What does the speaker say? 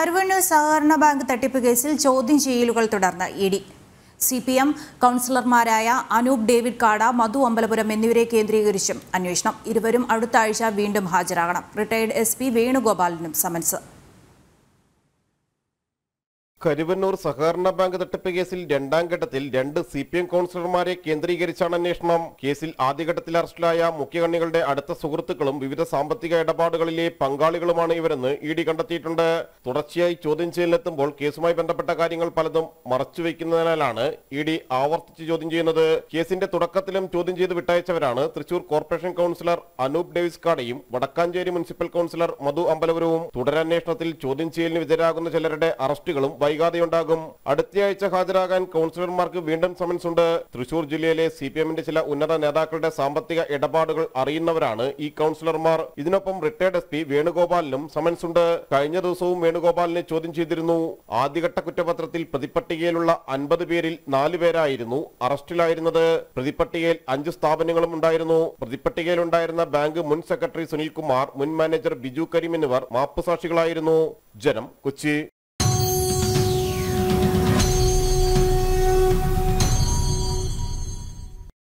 കരുവണ്ണൂർ സഹകരണ ബാങ്ക് തട്ടിപ്പ് കേസിൽ ചോദ്യം ചെയ്യലുകൾ തുടർന്ന് E D C P M കൗൺസിലർമാരായ അനൂപ് ഡേവിഡ് കാട മധു അമ്പലപുരം എന്നിവരെ കേന്ദ്രീകരിച്ചും അന്വേഷണം ഇരുവരും അടുത്ത ആഴ്ച വീണ്ടും ഹാജരാകണം റിട്ടയർഡ് എസ് പി വേണുഗോപാലിനും സമൻസ് കരുവന്നൂർ സഹകരണ ബാങ്ക് തട്ടിപ്പ് കേസിൽ രണ്ടാം ഘട്ടത്തിൽ രണ്ട് സി പി എം കൌൺസിലർമാരെ കേന്ദ്രീകരിച്ചാണ് അന്വേഷണം കേസിൽ ആദ്യഘട്ടത്തിൽ അറസ്റ്റിലായ മുഖ്യകണ്ണികളുടെ അടുത്ത സുഹൃത്തുക്കളും വിവിധ സാമ്പത്തിക ഇടപാടുകളിലെ പങ്കാളികളുമാണ് ഇവരെന്ന് ഇ ഡി കണ്ടെത്തിയിട്ടുണ്ട് തുടർച്ചയായി ചോദ്യം ചെയ്യലെത്തുമ്പോൾ കേസുമായി ബന്ധപ്പെട്ട കാര്യങ്ങൾ പലതും മറച്ചുവെക്കുന്നതിനാലാണ് ഇ ഡി ആവർത്തിച്ച് ചോദ്യം ചെയ്യുന്നത് കേസിന്റെ തുടക്കത്തിലും ചോദ്യം ചെയ്ത് വിട്ടയച്ചവരാണ് Thrissur corporation councillor Anoop Davis കാടയും വടക്കാഞ്ചേരി മുനിസിപ്പൽ കൌൺസിലർ മധു അമ്പലപുരവും തുടരന്വേഷണത്തിൽ ചോദ്യം ചെയ്യലിന് വിധരാകുന്ന ചിലരുടെ അറസ്റ്റുകളും വൈകാതെയുണ്ടാകും അടുത്തയാഴ്ച ഹാജരാകാൻ കൌൺസിലർമാർക്ക് വീണ്ടും സമൻസ് ഉണ്ട് തൃശൂർ ജില്ലയിലെ സി പി എമ്മിന്റെ ചില ഉന്നത നേതാക്കളുടെ സാമ്പത്തിക ഇടപാടുകൾ അറിയുന്നവരാണ് ഈ കൌൺസിലർമാർ ഇതിനൊപ്പം റിട്ടയർഡ് എസ് പി വേണുഗോപാലിനും സമൻസ് ഉണ്ട് കഴിഞ്ഞ ദിവസവും വേണുഗോപാലിനെ ചോദ്യം ചെയ്തിരുന്നു ആദ്യഘട്ട കുറ്റപത്രത്തിൽ പ്രതിപട്ടികയിലുള്ള അൻപത് പേരിൽ നാലു പേരായിരുന്നു അറസ്റ്റിലായിരുന്നത് പ്രതിപട്ടികയിൽ അഞ്ച് സ്ഥാപനങ്ങളും ഉണ്ടായിരുന്നു പ്രതിപട്ടികയിലുണ്ടായിരുന്ന ബാങ്ക് മുൻ സെക്രട്ടറി സുനിൽകുമാർ മുൻ മാനേജർ ബിജു കരീം എന്നിവർ മാപ്പുസാക്ഷികളായിരുന്നു ജനം കൊച്ചി